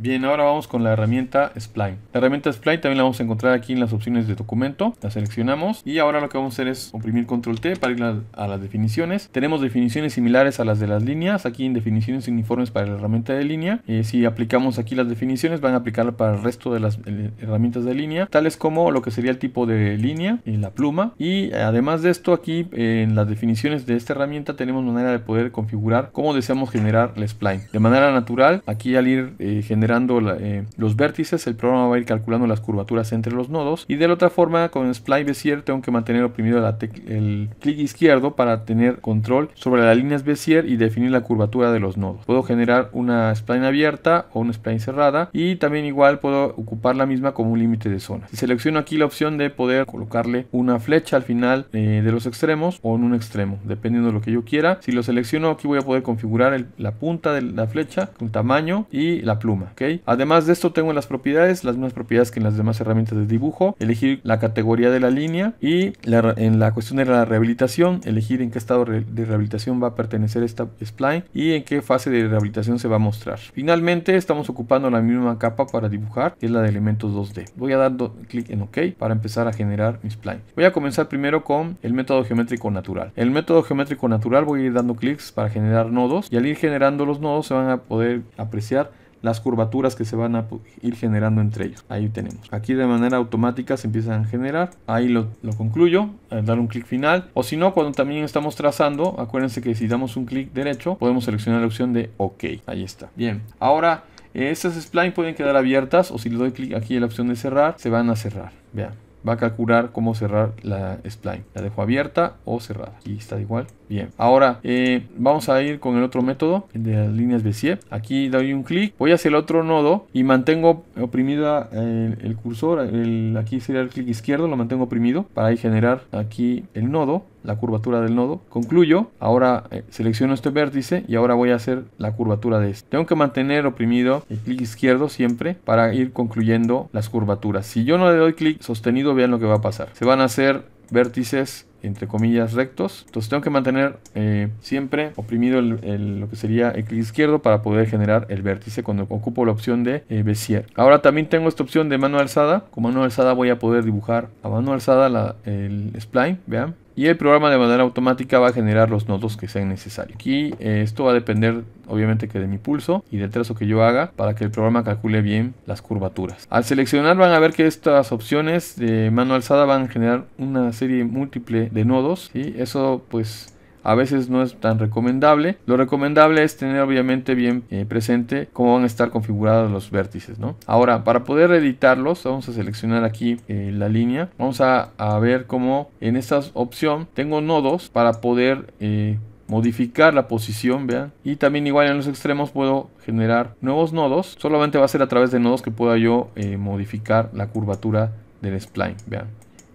Bien, ahora vamos con la herramienta Spline. La herramienta Spline también la vamos a encontrar aquí en las opciones de documento. La seleccionamos y ahora lo que vamos a hacer es oprimir Control T para ir a, las definiciones. Tenemos definiciones similares a las de las líneas. Aquí en definiciones uniformes para la herramienta de línea. Eh, si aplicamos aquí las definiciones van a aplicar para el resto de las eh, herramientas de línea. Tales como lo que sería el tipo de línea, en eh, la pluma. Y además de esto aquí en las definiciones de esta herramienta tenemos manera de poder configurar cómo deseamos generar la spline. De manera natural aquí al ir generando generando eh, los vértices, el programa va a ir calculando las curvaturas entre los nodos. Y de la otra forma, con Spline Bezier tengo que mantener oprimido el clic izquierdo para tener control sobre las líneas Bezier y definir la curvatura de los nodos. Puedo generar una spline abierta o una spline cerrada y también igual puedo ocupar la misma como un límite de zona. Si selecciono aquí la opción de poder colocarle una flecha al final eh, de los extremos o en un extremo, dependiendo de lo que yo quiera. Si lo selecciono aquí voy a poder configurar la punta de la flecha, un tamaño y la pluma. Además de esto tengo las propiedades, las mismas propiedades que en las demás herramientas de dibujo, elegir la categoría de la línea y en la cuestión de la rehabilitación, elegir en qué estado de rehabilitación va a pertenecer esta spline y en qué fase de rehabilitación se va a mostrar. Finalmente estamos ocupando la misma capa para dibujar, que es la de elementos 2D. Voy a dar clic en OK para empezar a generar mi spline. Voy a comenzar primero con el método geométrico natural. El método geométrico natural voy a ir dando clics para generar nodos y al ir generando los nodos se van a poder apreciar las curvaturas que se van a ir generando entre ellos. Ahí tenemos. Aquí de manera automática se empiezan a generar. Ahí lo, concluyo, eh, dar un clic final. O si no, cuando también estamos trazando, acuérdense que si damos un clic derecho, podemos seleccionar la opción de OK. Ahí está. Bien. Ahora, estas spline pueden quedar abiertas o si le doy clic aquí en la opción de cerrar, se van a cerrar. Vean. Va a calcular cómo cerrar la spline. La dejo abierta o cerrada. y está igual. Bien, ahora eh, vamos a ir con el otro método, el de las líneas Bezier. Aquí doy un clic, voy hacia el otro nodo y mantengo oprimida eh, el, cursor, el, aquí sería el clic izquierdo, lo mantengo oprimido para ahí generar aquí el nodo la curvatura del nodo. Concluyo, ahora eh, selecciono este vértice y ahora voy a hacer la curvatura de este. Tengo que mantener oprimido el clic izquierdo siempre para ir concluyendo las curvaturas. Si yo no le doy clic sostenido, vean lo que va a pasar. Se van a hacer vértices entre comillas rectos entonces tengo que mantener eh, siempre oprimido el, lo que sería el clic izquierdo para poder generar el vértice cuando ocupo la opción de eh, ahora también tengo esta opción de mano alzada con mano alzada voy a poder dibujar a mano alzada la, el spline vean y el programa de manera automática va a generar los nodos que sean necesarios. Aquí eh, esto va a depender obviamente que de mi pulso y del trazo que yo haga para que el programa calcule bien las curvaturas. Al seleccionar van a ver que estas opciones de mano alzada van a generar una serie múltiple de nodos y eso pues a veces no es tan recomendable. Lo recomendable es tener obviamente bien eh, presente cómo van a estar configurados los vértices. ¿no? Ahora, para poder editarlos, vamos a seleccionar aquí eh, la línea. Vamos a, ver cómo en esta opción tengo nodos para poder... Eh, modificar la posición, vean. Y también igual en los extremos puedo generar nuevos nodos. Solamente va a ser a través de nodos que pueda yo modificar la curvatura del spline, vean.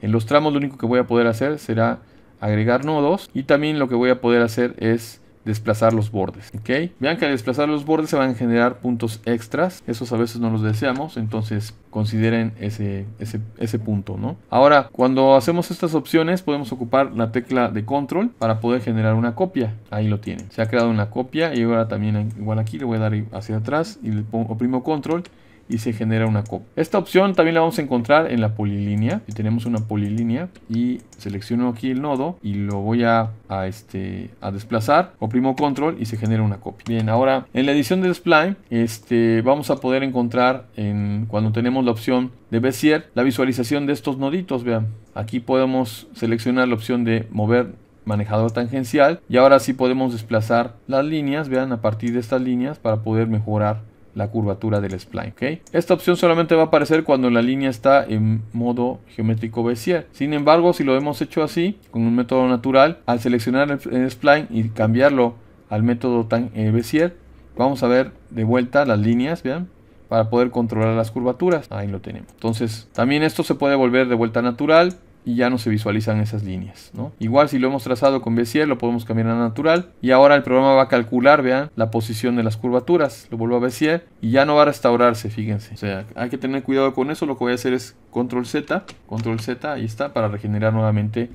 En los tramos lo único que voy a poder hacer será agregar nodos y también lo que voy a poder hacer es desplazar los bordes. ¿ok? Vean que al desplazar los bordes se van a generar puntos extras. Esos a veces no los deseamos, entonces consideren ese, ese, punto. ¿no? Ahora, cuando hacemos estas opciones podemos ocupar la tecla de control para poder generar una copia. Ahí lo tienen. Se ha creado una copia y ahora también igual aquí le voy a dar hacia atrás y le pongo, oprimo control y se genera una copia. Esta opción también la vamos a encontrar en la polilínea. Si tenemos una polilínea y selecciono aquí el nodo y lo voy a, este, a desplazar, oprimo control y se genera una copia. Bien, ahora en la edición de Spline este, vamos a poder encontrar en, cuando tenemos la opción de Bezier la visualización de estos noditos. Vean, aquí podemos seleccionar la opción de mover manejador tangencial y ahora sí podemos desplazar las líneas vean a partir de estas líneas para poder mejorar la curvatura del spline. ¿okay? Esta opción solamente va a aparecer cuando la línea está en modo geométrico Bézier. Sin embargo, si lo hemos hecho así, con un método natural, al seleccionar el spline y cambiarlo al método tan, eh, vamos a ver de vuelta las líneas, vean para poder controlar las curvaturas. Ahí lo tenemos. Entonces, también esto se puede volver de vuelta natural y ya no se visualizan esas líneas. Igual si lo hemos trazado con bezier lo podemos cambiar a natural y ahora el programa va a calcular, vean, la posición de las curvaturas. Lo vuelvo a Bézier y ya no va a restaurarse, fíjense. O sea, hay que tener cuidado con eso. Lo que voy a hacer es control Z, control Z, ahí está, para regenerar nuevamente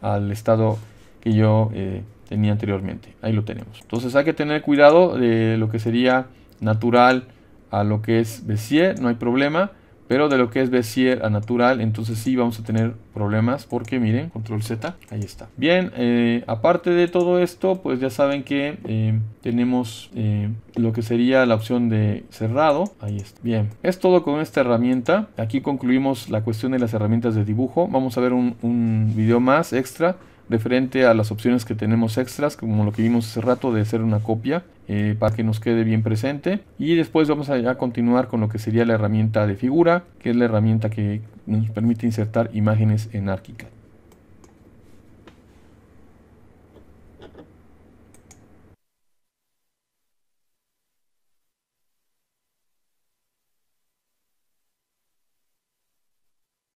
al estado que yo eh, tenía anteriormente. Ahí lo tenemos. Entonces hay que tener cuidado de lo que sería natural a lo que es bezier, no hay problema. Pero de lo que es Bezier a natural, entonces sí vamos a tener problemas porque miren, control Z, ahí está. Bien, eh, aparte de todo esto, pues ya saben que eh, tenemos eh, lo que sería la opción de cerrado. Ahí está. Bien, es todo con esta herramienta. Aquí concluimos la cuestión de las herramientas de dibujo. Vamos a ver un video más extra referente a las opciones que tenemos extras, como lo que vimos hace rato de hacer una copia, eh, para que nos quede bien presente. Y después vamos a, continuar con lo que sería la herramienta de figura, que es la herramienta que nos permite insertar imágenes en ArchiCAD.